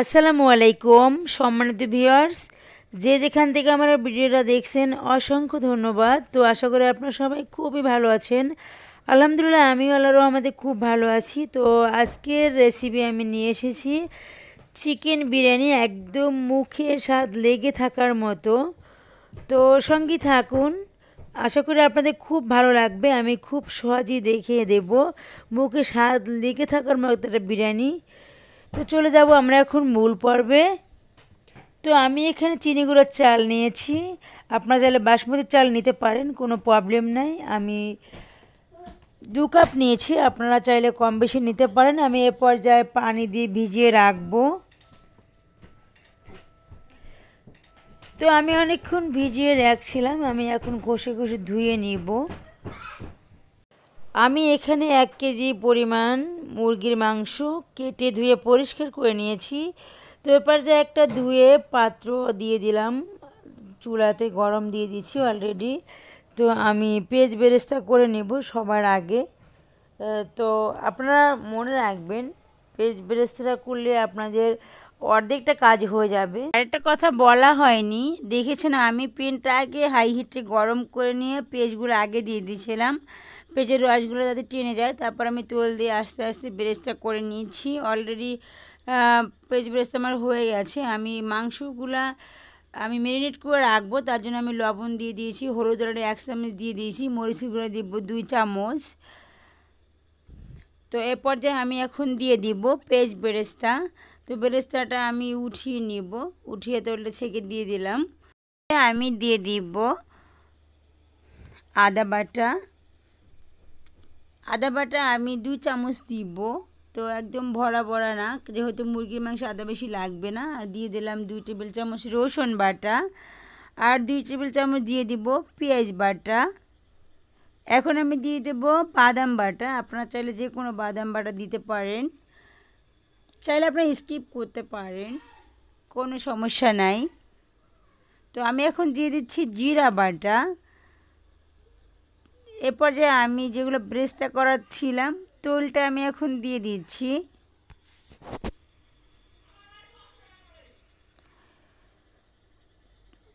আসসালামু আলাইকুম সম্মানিত ভিউয়ার্স যে যেখান থেকে আমার ভিডিওটা দেখছেন অসংখ্য ধন্যবাদ তো আশা করি আপনারা সবাই খুবই ভালো আছেন আলহামদুলিল্লাহ আমি আল্লাহরও আমাদের খুব ভালো আছি তো আজকের রেসিপি আমি নিয়ে এসেছি চিকেন বিরিয়ানি একদম মুখে স্বাদ লেগে থাকার মতো তো সঙ্গে থাকুন আশা করি আপনাদের খুব ভালো লাগবে আমি খুব সহজেই দেখিয়ে দেব মুখে স্বাদ লেগে থাকার মতো একটা বিরিয়ানি তো চলে যাব আমরা এখন মূল পর্বে তো আমি এখানে চিনি গুঁড়ার চাল নিয়েছি আপনারা চাইলে বাসমতি চাল নিতে পারেন কোনো প্রবলেম নাই আমি দু কাপ নিয়েছি আপনারা চাইলে কম বেশি নিতে পারেন আমি এ পর্যায়ে পানি দিয়ে ভিজিয়ে রাখবো তো আমি অনেকক্ষণ ভিজিয়ে রাখছিলাম আমি এখন ঘষে ঘষে ধুয়ে নিব আমি এখানে এক কেজি পরিমাণ মুরগির মাংস কেটে ধুয়ে পরিষ্কার করে নিয়েছি তো এরপর যে একটা ধুয়ে পাত্র দিয়ে দিলাম চুলাতে গরম দিয়ে দিচ্ছি অলরেডি তো আমি পেজ বেরেস্তা করে নেব সবার আগে তো আপনারা মনে রাখবেন পেজ বেরেস্তাটা করলে আপনাদের অর্ধেকটা কাজ হয়ে যাবে আরেকটা কথা বলা হয়নি দেখেছেন আমি পেনটা আগে হাই হিটে গরম করে নিয়ে পেজগুলো আগে দিয়ে দিয়েছিলাম পেঁচের রসগুলো যাতে টেনে যায় তারপর আমি তোল দিয়ে আস্তে আস্তে ব্রেসটা করে নিয়েছি অলরেডি পেঁচ ব্রেসটা আমার হয়ে গেছে আমি মাংসগুলা আমি ম্যারিনেট করে রাখবো তার জন্য আমি লবণ দিয়ে দিয়েছি হলুদ গুঁড়োটা এক চামচ দিয়ে দিয়েছি মরিচগুলো গুঁড়ো দিব দুই চামচ তো এ পর্যায়ে আমি এখন দিয়ে দিব পেঁচ বেরেস্তা তো বেরেস্তাটা আমি উঠিয়ে নিব উঠিয়ে তোলটা ছেঁকে দিয়ে দিলাম আমি দিয়ে দিব আদা বাটা আদা বাটা আমি দুই চামচ দিব তো একদম ভরা ভরা না যেহেতু মুরগির মাংস আদা বেশি লাগবে না আর দিয়ে দিলাম দুই টেবিল চামচ রসুন বাটা আর দুই টেবিল চামচ দিয়ে দিব পেঁয়াজ বাটা এখন আমি দিয়ে দেব বাদাম বাটা আপনারা চাইলে যে কোনো বাদাম বাটা দিতে পারেন চাইলে আপনারা স্কিপ করতে পারেন কোনো সমস্যা নাই তো আমি এখন দিয়ে দিচ্ছি জিরা বাটা এরপর যে আমি যেগুলো ব্রেস্তা করার ছিলাম তৈলটা আমি এখন দিয়ে দিচ্ছি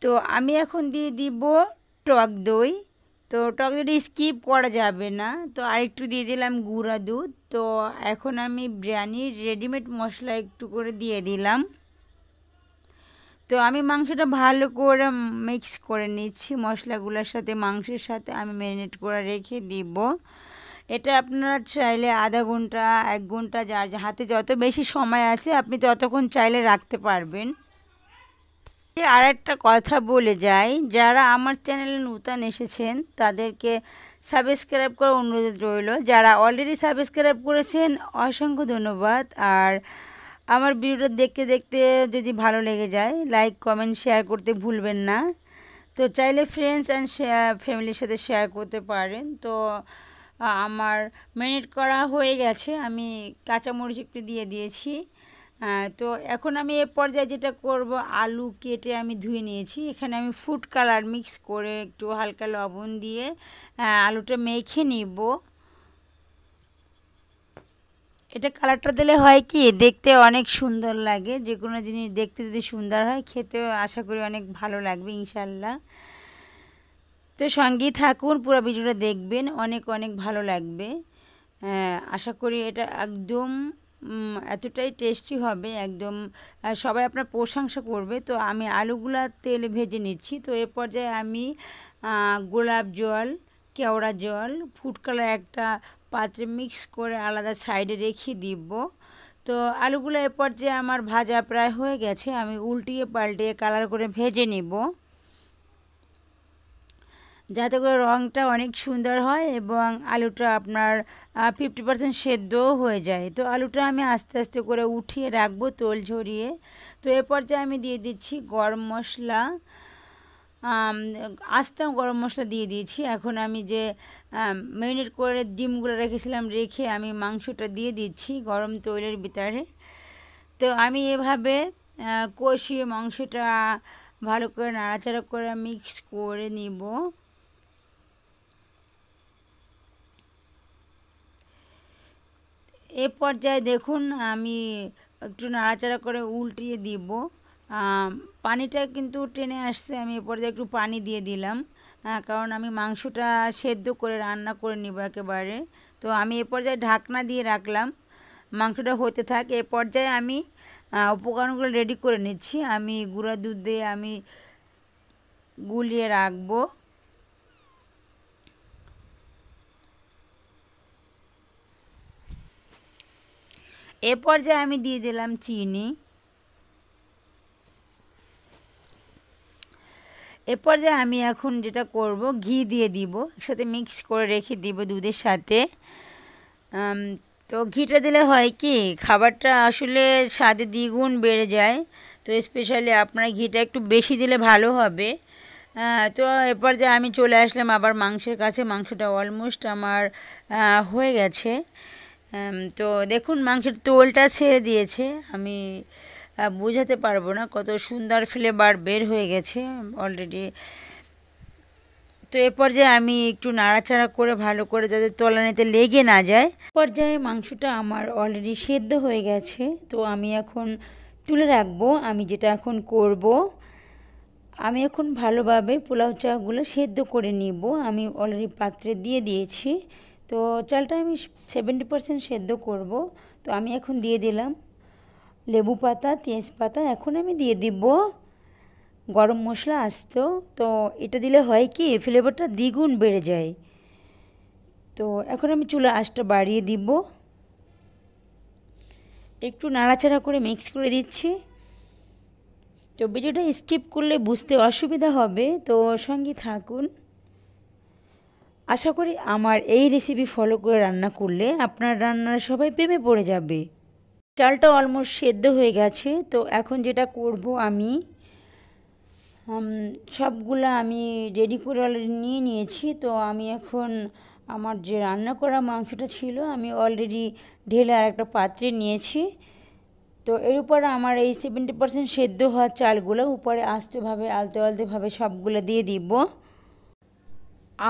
তো আমি এখন দিয়ে দিব টক দই তো টক দইটা স্কিপ করা যাবে না তো আরেকটু দিয়ে দিলাম গুঁড়া দুধ তো এখন আমি বিরিয়ানির রেডিমেড মশলা একটু করে দিয়ে দিলাম তো আমি মাংসটা ভালো করে মিক্স করে নিচ্ছি মশলাগুলোর সাথে মাংসের সাথে আমি ম্যারিনেট করে রেখে দিব এটা আপনারা চাইলে আধা ঘন্টা এক ঘন্টা যার হাতে যত বেশি সময় আছে আপনি ততক্ষণ চাইলে রাখতে পারবেন আর একটা কথা বলে যাই যারা আমার চ্যানেলে নূতন এসেছেন তাদেরকে সাবস্ক্রাইব করার অনুরোধ রইল যারা অলরেডি সাবস্ক্রাইব করেছেন অসংখ্য ধন্যবাদ আর আমার ভিডিওটা দেখতে দেখতে যদি ভালো লেগে যায় লাইক কমেন্ট শেয়ার করতে ভুলবেন না তো চাইলে ফ্রেন্ডস অ্যান্ড ফ্যামিলির সাথে শেয়ার করতে পারেন তো আমার মেনেট করা হয়ে গেছে আমি কাঁচামরিচ একটু দিয়ে দিয়েছি তো এখন আমি এ পর্যায়ে যেটা করব আলু কেটে আমি ধুয়ে নিয়েছি এখানে আমি ফুড কালার মিক্স করে একটু হালকা লবণ দিয়ে আলুটা মেখে নিব এটা কালারটা দিলে হয় কি দেখতে অনেক সুন্দর লাগে যে কোনো জিনিস দেখতে যদি সুন্দর হয় খেতেও আশা করি অনেক ভালো লাগবে ইনশাল্লাহ তো সঙ্গেই থাকুন পুরো ভিডিওটা দেখবেন অনেক অনেক ভালো লাগবে হ্যাঁ, আশা করি এটা একদম এতটাই টেস্টি হবে একদম সবাই আপনার প্রশংসা করবে তো আমি আলুগুলা তেল ভেজে নিচ্ছি তো এ পর্যায়ে আমি গোলাপ জল কেওড়া জল ফুড কালার একটা পাত্রে মিক্স করে আলাদা সাইডে রেখে দিব তো আলুগুলো এরপর যে আমার ভাজা প্রায় হয়ে গেছে আমি উল্টিয়ে পাল্টিয়ে কালার করে ভেজে নিব যাতে করে রঙটা অনেক সুন্দর হয় এবং আলুটা আপনার ফিফটি পার্সেন্ট সেদ্ধও হয়ে যায় তো আলুটা আমি আস্তে আস্তে করে উঠিয়ে রাখবো তোল ঝরিয়ে তো এরপর যে আমি দিয়ে দিচ্ছি গরম মশলা আস্তে গরম মশলা দিয়ে দিয়েছি এখন আমি যে মেরিনেট করে ডিমগুলো রেখেছিলাম রেখে আমি মাংসটা দিয়ে দিচ্ছি গরম তৈলের ভিতরে তো আমি এভাবে কষিয়ে মাংসটা ভালো করে নাড়াচাড়া করে মিক্স করে নিব এ পর্যায়ে দেখুন আমি একটু নাড়াচাড়া করে উল্টিয়ে দিব পানিটা কিন্তু টেনে আসছে আমি এরপর একটু পানি দিয়ে দিলাম কারণ আমি মাংসটা সেদ্ধ করে রান্না করে নিব একেবারে তো আমি এ পর্যায়ে ঢাকনা দিয়ে রাখলাম মাংসটা হতে থাকে এ পর্যায়ে আমি উপকরণগুলো রেডি করে নিচ্ছি আমি গুঁড়া দুধ দিয়ে আমি গুলিয়ে রাখবো এ পর্যায়ে আমি দিয়ে দিলাম চিনি এরপর যে আমি এখন যেটা করব ঘি দিয়ে দিব একসাথে মিক্স করে রেখে দিব দুধের সাথে তো ঘিটা দিলে হয় কি খাবারটা আসলে স্বাদে দ্বিগুণ বেড়ে যায় তো স্পেশালি আপনার ঘিটা একটু বেশি দিলে ভালো হবে তো এরপর যে আমি চলে আসলাম আবার মাংসের কাছে মাংসটা অলমোস্ট আমার হয়ে গেছে তো দেখুন মাংসের টোলটা ছেড়ে দিয়েছে আমি হ্যাঁ, বোঝাতে পারবো না কত সুন্দর ফ্লেভার বের হয়ে গেছে অলরেডি তো এ পর্যায়ে আমি একটু নাড়াচাড়া করে ভালো করে যাতে তলানিতে লেগে না যায় পর্যায়ে মাংসটা আমার অলরেডি সেদ্ধ হয়ে গেছে তো আমি এখন তুলে রাখবো আমি যেটা এখন করব আমি এখন ভালোভাবে পোলাও চাগুলো সেদ্ধ করে নিব আমি অলরেডি পাত্রে দিয়ে দিয়েছি তো চালটা আমি সেভেন্টি পারসেন্ট সেদ্ধ করব তো আমি এখন দিয়ে দিলাম লেবু পাতা তেজপাতা এখন আমি দিয়ে দিব গরম মশলা আসতো তো এটা দিলে হয় কি ফ্লেভারটা দ্বিগুণ বেড়ে যায় তো এখন আমি চুলার আঁচটা বাড়িয়ে দিব একটু নাড়াচাড়া করে মিক্স করে দিচ্ছি তো ভিডিওটা স্কিপ করলে বুঝতে অসুবিধা হবে তো সঙ্গে থাকুন আশা করি আমার এই রেসিপি ফলো করে রান্না করলে আপনার রান্নার সবাই প্রেমে পড়ে যাবে চালটা অলমোস্ট সেদ্ধ হয়ে গেছে তো এখন যেটা করব আমি সবগুলো আমি রেডি করে অলরেডি নিয়ে নিয়েছি তো আমি এখন আমার যে রান্না করা মাংসটা ছিল আমি অলরেডি ঢেলে আর একটা পাত্রে নিয়েছি তো এর উপর আমার এই সেভেন্টি পার্সেন্ট সেদ্ধ হওয়া চালগুলো উপরে আস্তেভাবে আলতে আলতেভাবে সবগুলো দিয়ে দিব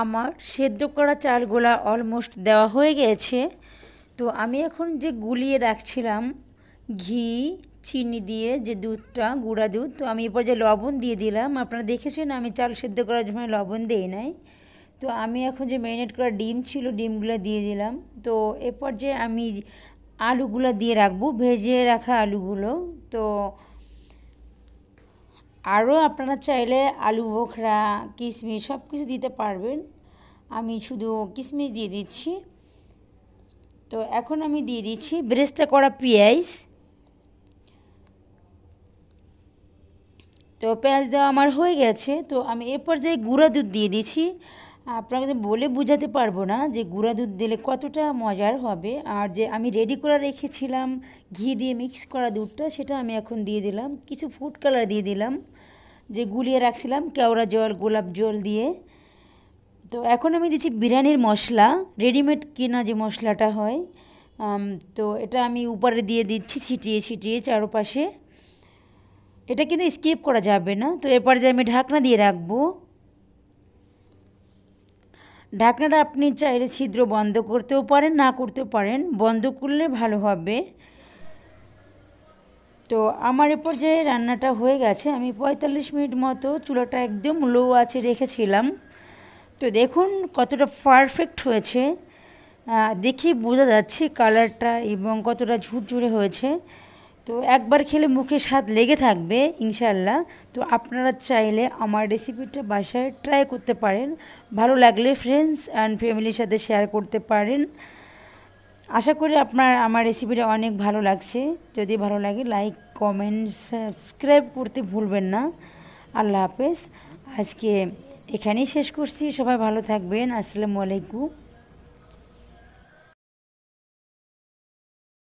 আমার সেদ্ধ করা চালগুলো অলমোস্ট দেওয়া হয়ে গেছে তো আমি এখন যে গুলিয়ে রাখছিলাম ঘি চিনি দিয়ে যে দুধটা গুঁড়া দুধ তো আমি এরপর যে লবণ দিয়ে দিলাম আপনারা দেখেছেন আমি চাল সেদ্ধ করার জন্য লবণ দিই নাই তো আমি এখন যে ম্যারিনেট করা ডিম ছিল ডিমগুলো দিয়ে দিলাম তো এরপর যে আমি আলুগুলো দিয়ে রাখবো ভেজে রাখা আলুগুলো তো আরও আপনারা চাইলে আলু বোখরা কিশমিশ সব কিছু দিতে পারবেন আমি শুধু কিশমিশ দিয়ে দিচ্ছি তো এখন আমি দিয়ে দিচ্ছি ব্রেস্তা করা পেঁয়াজ তো পেঁয়াজ দেওয়া আমার হয়ে গেছে তো আমি এ পর্যায়ে গুঁড়া দুধ দিয়ে দিচ্ছি আপনাকে বলে বুঝাতে পারবো না যে গুঁড়া দুধ দিলে কতটা মজার হবে আর যে আমি রেডি করে রেখেছিলাম ঘি দিয়ে মিক্স করা দুধটা সেটা আমি এখন দিয়ে দিলাম কিছু ফুড কালার দিয়ে দিলাম যে গুলিয়ে রাখছিলাম কেওড়া জল গোলাপ জল দিয়ে তো এখন আমি দিচ্ছি বিরিয়ানির মশলা রেডিমেড কেনা যে মশলাটা হয় তো এটা আমি উপরে দিয়ে দিচ্ছি ছিটিয়ে ছিটিয়ে চারপাশে এটা কিন্তু স্কিপ করা যাবে না তো এরপর যে আমি ঢাকনা দিয়ে রাখবো ঢাকনাটা আপনি চাইলে ছিদ্র বন্ধ করতেও পারেন না করতে পারেন বন্ধ করলে ভালো হবে তো আমার এরপর পর্যায়ে রান্নাটা হয়ে গেছে আমি পঁয়তাল্লিশ মিনিট মতো চুলাটা একদম লো আছে রেখেছিলাম তো দেখুন কতটা পারফেক্ট হয়েছে দেখি বোঝা যাচ্ছে কালারটা এবং কতটা ঝুরঝুরে হয়েছে তো একবার খেলে মুখে স্বাদ লেগে থাকবে ইনশাল্লাহ তো আপনারা চাইলে আমার রেসিপিটা বাসায় ট্রাই করতে পারেন ভালো লাগলে ফ্রেন্ডস অ্যান্ড ফ্যামিলির সাথে শেয়ার করতে পারেন আশা করি আপনার আমার রেসিপিটা অনেক ভালো লাগছে যদি ভালো লাগে লাইক কমেন্ট সাবস্ক্রাইব করতে ভুলবেন না আল্লাহ হাফেজ আজকে এখানেই শেষ করছি সবাই ভালো থাকবেন আসসালামু আলাইকুম